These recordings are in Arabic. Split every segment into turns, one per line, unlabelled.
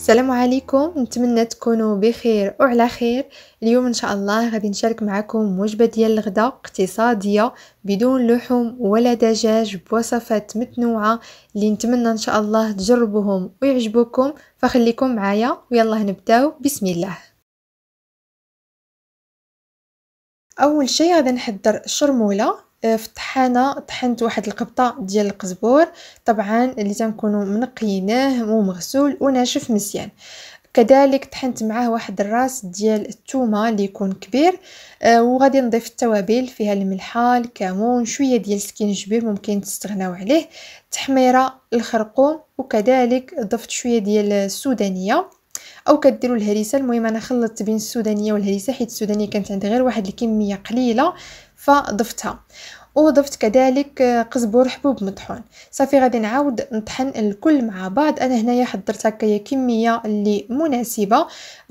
السلام عليكم نتمنى تكونوا بخير وعلى خير اليوم ان شاء الله غادي نشارك معكم وجبه ديال الغداء اقتصاديه بدون لحوم ولا دجاج بوصفات متنوعه اللي نتمنى ان شاء الله تجربوهم ويعجبوكم فخليكم معايا ويلا نبداو بسم الله اول شيء غادي نحضر الشرموله آه، في الطحانه طحنت واحد القبطه ديال القزبور طبعا اللي تنكونوا منقيناه ومغسول وناشف مزيان كذلك طحنت معاه واحد الراس ديال الثومه اللي يكون كبير أه وغادي نضيف التوابل فيها الملحه الكمون شويه ديال سكينجبير ممكن تستغناو عليه تحميره الخرقوم وكذلك ضفت شويه ديال السودانيه او كديروا الهريسه المهم انا خلطت بين السودانيه والهريسه حيت السودانيه كانت عندي غير واحد الكميه قليله فضفتها وضفت كذلك آه، قزبور حبوب مطحون صافي غادي نعاود نطحن الكل مع بعض انا هنايا حضرت هكا كميه اللي مناسبه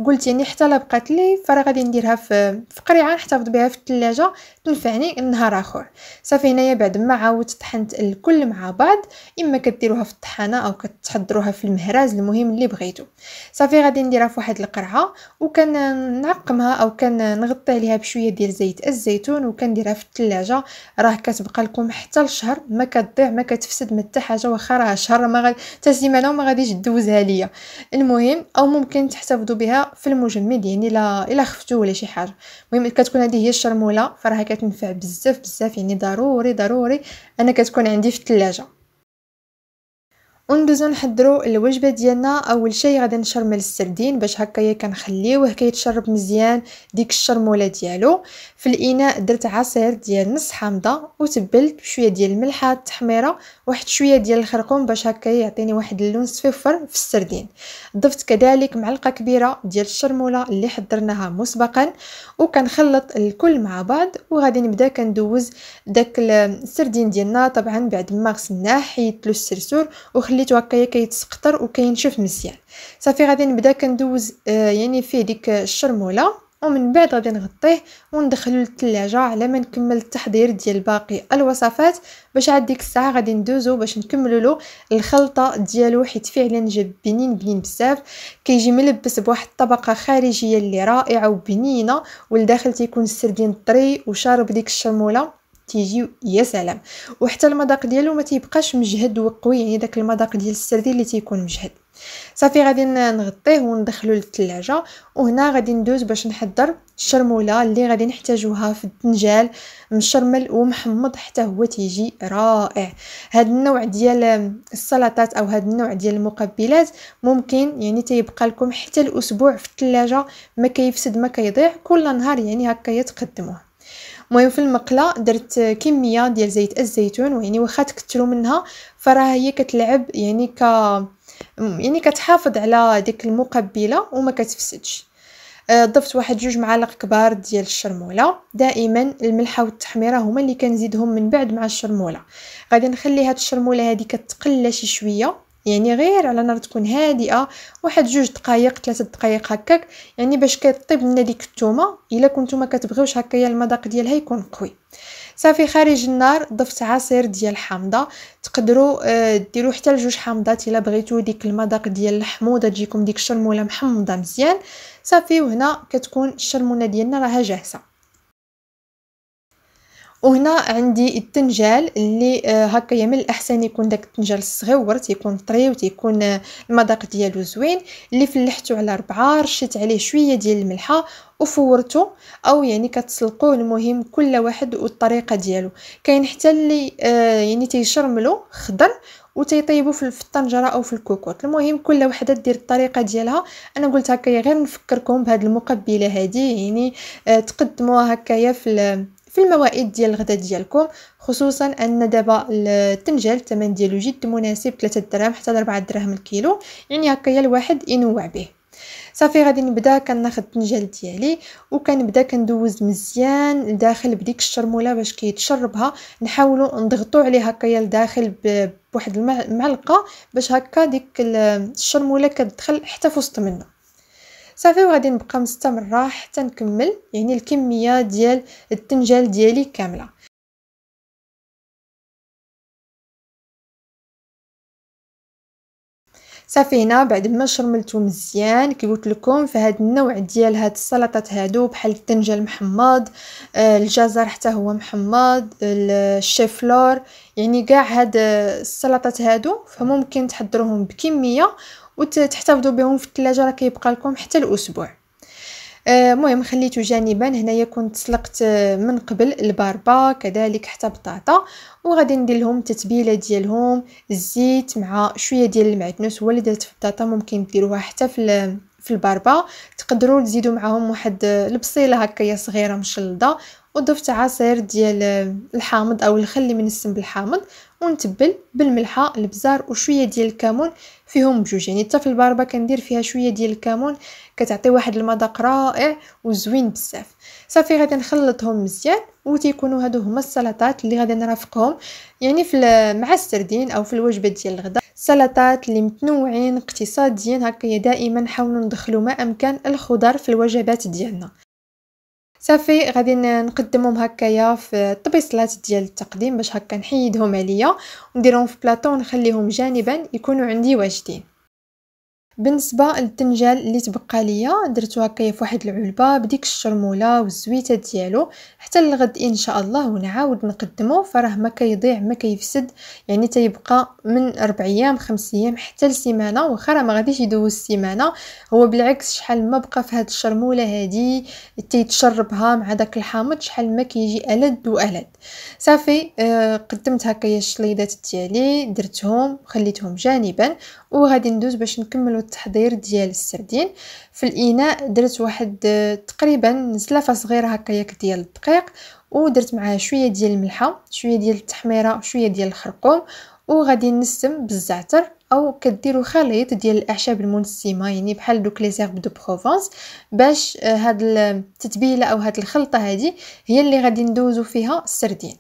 قلت يعني حتى لا بقات لي فراه غادي نديرها في في قريعه نحتفظ بها في الثلاجه تنفعني نهار اخر صافي هنايا بعد ما عاودت طحنت الكل مع بعض اما كديروها في الطحانه او كتحضروها في المهراز المهم اللي بغيتو صافي غادي نديرها في واحد القرعه وكنعقمها او كنغطي عليها بشويه ديال زيت الزيتون وكنديرها في الثلاجه راه كتبقى لكم حتى لشهر ما كتضيع ما كتفسد ما حتى حاجه واخا راه شهر ما غادي حتى سيمانه وما غاديش دوزها ليا المهم او ممكن تحتفظوا بها في المجمد يعني الا الا خفتو ولا شي حاجه المهم كتكون هذه هي الشرموله فراها كتنفع بزاف بزاف يعني ضروري ضروري انا كتكون عندي في الثلاجه وندوزو نحضروا الوجبه ديالنا اول شيء غادي نشرمل السردين باش هكايا كنخليوه كيتشرب مزيان ديك الشرموله ديالو في الاناء درت عصير ديال نص حامضه وتبلت بشويه ديال الملحه التحميره واحد شويه ديال الخرقوم باش هكايا يعطيني واحد اللون صفيفر في السردين ضفت كذلك معلقه كبيره ديال الشرموله اللي حضرناها مسبقا وكنخلط الكل مع بعض وغادي نبدا كندوز داك السردين ديالنا طبعا بعد ما غسلناه حيدت له السرسور خليته هكايا كيتسقطر وكينشف مزيان صافي غادي نبدا كندوز آه، يعني فيه ديك الشرموله ومن بعد غادي نغطيه وندخلو للثلاجة على ما نكمل التحضير ديال باقي الوصفات باش عاد ديك الساعه غادي ندوزو باش نكملو له الخلطه ديالو حيت فعلا جا بنين بنين بزاف كيجي ملبس بواحد الطبقه خارجيه اللي رائعه وبنينه والداخل تيكون السردين طري وشارب ديك الشرموله تيجيو يا سلام وحتى المذاق ديالو ما تيبقاش مجهد وقوي يعني داك المذاق ديال السردين اللي تيكون مجهد صافي غادي نغطيه وندخلو للثلاجة وهنا غادي ندوز باش نحضر الشرموله اللي غادي نحتاجوها في الدنجال مشرمل ومحمض حتى هو تيجي رائع هاد النوع ديال السلطات او هاد النوع ديال المقبلات ممكن يعني تيبقى لكم حتى الاسبوع في الثلاجه ما كيفسد ما كيضيع كل نهار يعني هكا يتقدموه المهم في المقله درت كميه ديال زيت الزيتون ويعني واخا تكثروا منها فراه هي كتلعب يعني ك يعني كتحافظ على ديك المقبله وما كتفسدش آه، ضفت واحد جوج معالق كبار ديال الشرموله دائما الملحه والتحميره هما اللي كنزيدهم من بعد مع الشرموله غادي نخلي هاد الشرموله هادي كتقلى شي شويه يعني غير على نار تكون هادئه واحد جوج دقائق ثلاثه دقائق هكاك يعني باش كطيب لنا ديك الثومه الا كنتو ما كتبغيوش هكايا المذاق ديالها يكون قوي صافي خارج النار ضفت عصير ديال الحامضه تقدروا آه، ديروا حتى لجوج حامضات الا بغيتو ديك المذاق ديال الحموضه تجيكم ديك الشرموله محمضه مزيان صافي وهنا كتكون الشرموله ديالنا راها جاهزه وهنا عندي التنجال اللي آه، هكايا من الاحسن يكون داك التنجال الصغيور تيكون طري وتيكون آه، المذاق ديالو زوين اللي فلحتو على ربعة رشيت عليه شويه ديال الملحه وفورته او يعني كتسلقوه المهم كل واحد والطريقه ديالو كاين حتى اللي آه، يعني تيشرملو خضر وتيطيبو في الطنجره او في الكوكوط المهم كل وحده دير الطريقه ديالها انا قلت هكايا غير نفكركم بهاد المقبله هذه يعني تقدموها هكايا في في المواعيد ديال الغداء ديالكم خصوصا ان دابا التنجال الثمن ديالو جد مناسب 3 دراهم حتى 4 دراهم الكيلو يعني هكايا الواحد ينوع به صافي غادي نبدا كناخذ التنجال ديالي وكنبدا كندوز مزيان لداخل بديك الشرموله باش كيتشربها نحاولوا نضغطوا عليه هكايا لداخل بواحد المعلقه باش هكا ديك الشرموله كتدخل حتى في وسط منه صافي وغادي نبقى مستمره حتى نكمل يعني الكميه ديال التنجال ديالي كامله صافي هنا بعد ما شرملتو مزيان كي قلت لكم فهاد النوع ديال هاد السلطات هادو بحال الدنجه المحمض آه، الجزر حتى هو محمض الشيفلور يعني كاع هاد السلطات هادو فممكن تحضروهم بكميه وتحتفظوا بهم في الثلاجه راه كيبقى لكم حتى الاسبوع آه، المهم خليته جانبا هنايا كنت سلقت آه، من قبل الباربا كذلك حتى بطاطا وغادي ندير لهم التتبيله ديالهم الزيت مع شويه ديال المعدنوس هو اللي درت في البطاطا ممكن ديروها حتى في في الباربا تقدروا تزيدوا معاهم واحد آه، البصيله هكايا صغيره مشلضه وضفت عصير ديال الحامض او الخل من السم بالحامض ونتبل بالملحه البزار وشويه ديال الكمون فيهم بجوج يعني حتى في الباربه كندير فيها شويه ديال الكمون كتعطي واحد المذاق رائع وزوين بزاف صافي غادي نخلطهم مزيان وتيكونوا هادو هما السلطات اللي غادي نرافقهم يعني في مع السردين او في الوجبه ديال الغداء سلطات اللي متنوعين اقتصاديا هكا دائما حاولوا ندخلوا ما امكن الخضر في الوجبات ديالنا صافي غادي نقدمهم هكايا في الطبيصلات ديال التقديم باش هكا نحيدهم عليا ونديرهم في بلاطو ونخليهم جانبا يكونوا عندي واجدين بالنسبه للدنجال اللي تبقى ليا درتو هكايا فواحد العلبه بديك الشرموله والزويته ديالو حتى الغد ان شاء الله ونعاود نقدمو فراه ما كيضيع ما كيفسد يعني تيبقى من اربع ايام خمس ايام حتى لسيمانه واخا ما غاديش يدوز السيمانه هو بالعكس شحال ما بقى في هاد الشرموله هادي تيتشربها مع داك الحامض شحال ما كيجي الد والد صافي آه قدمت هكايا الشليدات ديالي درتهم خليتهم جانبا وغادي ندوز باش نكملوا التحضير ديال السردين في الاناء درت واحد تقريبا سلافه صغيره هكا ياك ديال الدقيق ودرت معاه شويه ديال الملحه شويه ديال التحميره شويه ديال الخرقوم وغادي نسم بالزعتر او كديروا خليط ديال الاعشاب المنسمه يعني بحال دوك لي زيرب دو بروفونس باش آه، هاد التتبيله او هاد الخلطه هادي هي اللي غادي ندوزو فيها السردين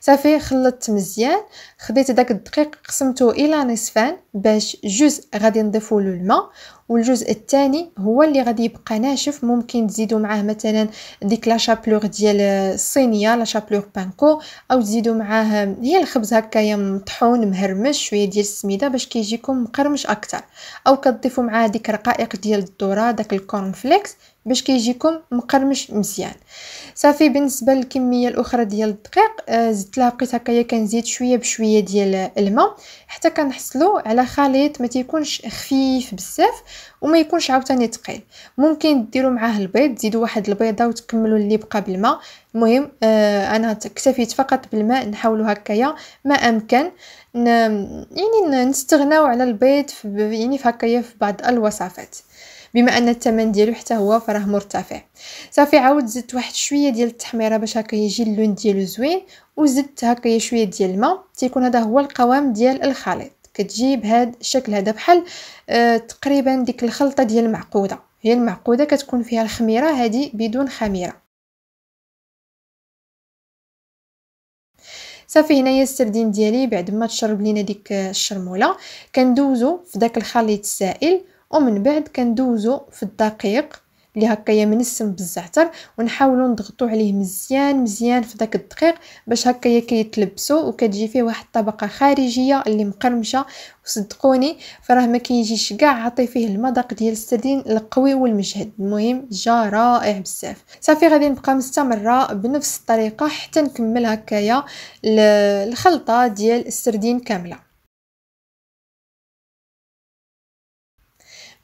صافي خلطت مزيان خديت داك الدقيق قسمته الى نصفين باش جزء غادي نضيفو له الماء والجزء الثاني هو اللي غادي يبقى ناشف ممكن تزيدوا معاه مثلا ديك لا شابلور ديال الصينيه لا شابلور بانكو او تزيدوا معاه هي الخبز هكايا مطحون مهرمش شويه ديال السميده باش كيجيكم مقرمش اكثر او كتضيفوا معاه ديك رقائق ديال الذره داك الكورن فليكس باش كيجيكم مقرمش مزيان صافي بالنسبه للكميه الاخرى ديال الدقيق آه، زدت لها بقيت هكايا كنزيد شويه بشويه ديال الماء حتى كنحصلوا على خليط ما تيكونش خفيف بزاف وما يكونش عاوتاني ثقيل ممكن ديروا معاه البيض تزيدوا واحد البيضه وتكملوا اللي بقى بالماء المهم آه انا اكتفيت فقط بالماء نحاولوا هكايا ما امكن يعني نستغناو على البيض يعني في هكايا في بعض الوصفات بما ان الثمن ديالو حتى هو فراه مرتفع صافي عاود زدت واحد شويه ديال التحميره باش هكا يجي اللون ديالو زوين وزدت هكا شويه ديال الماء تيكون هذا هو القوام ديال الخليط كتجي بهذا الشكل هذا بحال آه تقريبا ديك الخلطه ديال المعقوده هي المعقوده كتكون فيها الخميره هذه بدون خميره صافي هنايا السردين ديالي بعد ما تشرب لينا ديك الشرموله كندوزو في داك الخليط السائل ومن بعد كندوزو في الدقيق اللي هكايا منسم بالزعتر ونحاولوا نضغطوا عليه مزيان مزيان في داك الدقيق باش هكايا كيتلبسوا وكتجي فيه واحد الطبقه خارجيه اللي مقرمشه وصدقوني فراه ما كيجيش كاع عاطي فيه المذاق ديال السردين القوي والمجهد المهم جا رائع بزاف صافي غادي نبقى مستمره بنفس الطريقه حتى نكمل هكايا الخلطه ديال السردين كامله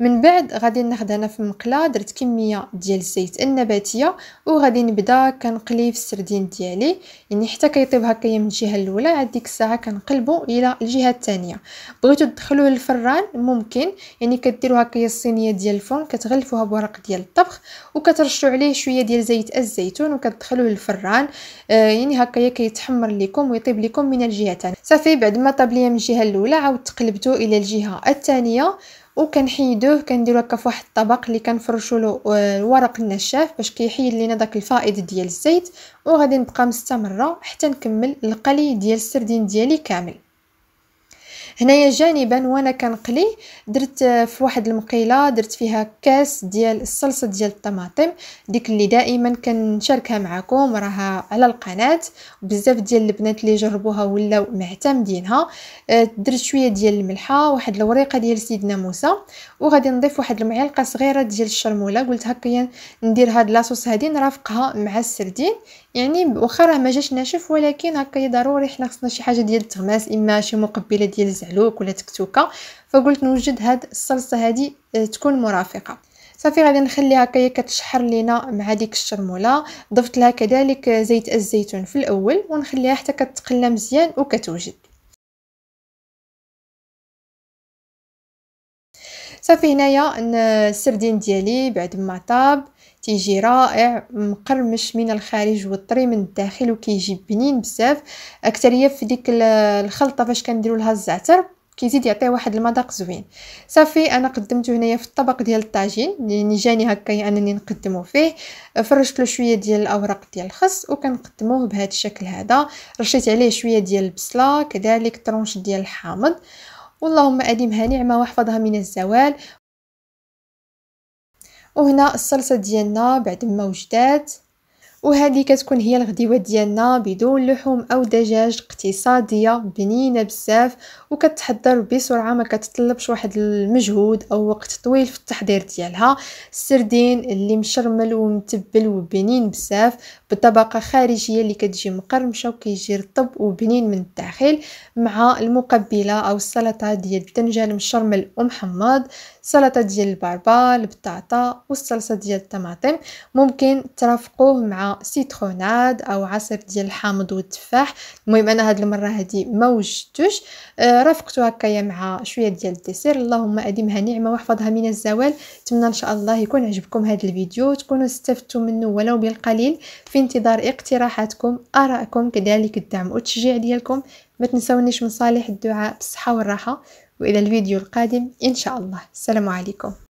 من بعد غادي ناخذ انا في المقلا درت كميه ديال الزيت النباتيه وغادي نبدا كنقلي في السردين ديالي يعني حتى كيطيب هكايا من الجهه الاولى عاد ديك الساعه كنقلبو الى الجهه الثانيه بغيتو تدخلوه للفران ممكن يعني كديروا هكايا الصينيه ديال الفرن كتغلفوها بورق ديال الطبخ وكترشوا عليه شويه ديال زيت الزيتون وكتدخلوه للفران آه يعني هكايا كيتحمر لكم ويطيب لكم من الجهتان صافي بعد ما طاب ليا من الجهه الاولى عاود تقلبته الى الجهه الثانيه وكنحيدوه كنديرو هكا فواحد الطبق اللي كنفرشوا له آه، الورق النشاف باش كيحيد لينا داك الفائض ديال الزيت وغادي نبقى مستمره حتى نكمل القلي ديال السردين ديالي كامل هنايا جانبا وانا كنقلي درت آه، في واحد المقيله درت فيها كاس ديال الصلصه ديال الطماطم ديك اللي دائما كنشاركها معكم راها على القناه بزاف ديال البنات اللي جربوها ولاو معتمدينها آه، درت شويه ديال الملحه واحد الوريقه ديال سيدنا موسى وغادي نضيف واحد المعلقه صغيره ديال الشرموله قلت هكا ندير هاد لاصوص هادي نرافقها مع السردين يعني واخا راه ما جاش ناشف ولكن هكا ضروري حنا خصنا شي حاجه ديال التغماس اما شي مقبله ديال الزعلوك ولا تكتوكه فقلت نوجد هاد الصلصه هادي آه، تكون مرافقه صافي غادي نخليها هكايا كتشحر لينا مع ديك الشرموله ضفت لها كذلك زيت الزيتون في الاول ونخليها حتى كتقلى مزيان وكتوجد صافي هنايا السردين ديالي بعد ما طاب تيجي رائع مقرمش من الخارج وطري من الداخل وكيجي بنين بزاف اكثريه في ديك الخلطه فاش كنديروا لها الزعتر كيزيد يعطيه واحد المذاق زوين صافي انا قدمته هنايا في الطبق ديال الطاجين اللي جاني هكا انني نقدمه فيه فرشت له شويه ديال الاوراق ديال الخس وكنقدموه بهذا الشكل هذا رشيت عليه شويه ديال البصله كذلك طرونش ديال الحامض واللهم أدمها نعمة واحفظها من الزوال وهنا الصلصة ديالنا بعد ما وجدات وهذه كتكون هي الغديوه ديالنا بدون لحوم او دجاج اقتصاديه بنينه بزاف وكتحضر بسرعه ما كتطلبش واحد المجهود او وقت طويل في التحضير ديالها السردين اللي مشرمل ومتبل وبنين بزاف بطبقة خارجية اللي كتجي مقرمشة وكيجي رطب وبنين من الداخل مع المقبلة أو السلطة ديال الدنجان مشرمل ومحمض سلطة ديال البربا البطاطا والصلصة ديال الطماطم ممكن ترافقوه مع سيتروناد أو عصير ديال الحامض والتفاح المهم أنا هاد المرة هادي ما وجدتوش آه، رافقتو هكايا مع شوية ديال الديسير اللهم أديمها نعمة واحفظها من الزوال نتمنى إن شاء الله يكون عجبكم هاد الفيديو تكونوا استفدتوا منه ولو بالقليل في في انتظار اقتراحاتكم آرائكم كذلك الدعم والتشجيع ديالكم ما تنسونيش من صالح الدعاء بالصحة والراحة وإلى الفيديو القادم إن شاء الله السلام عليكم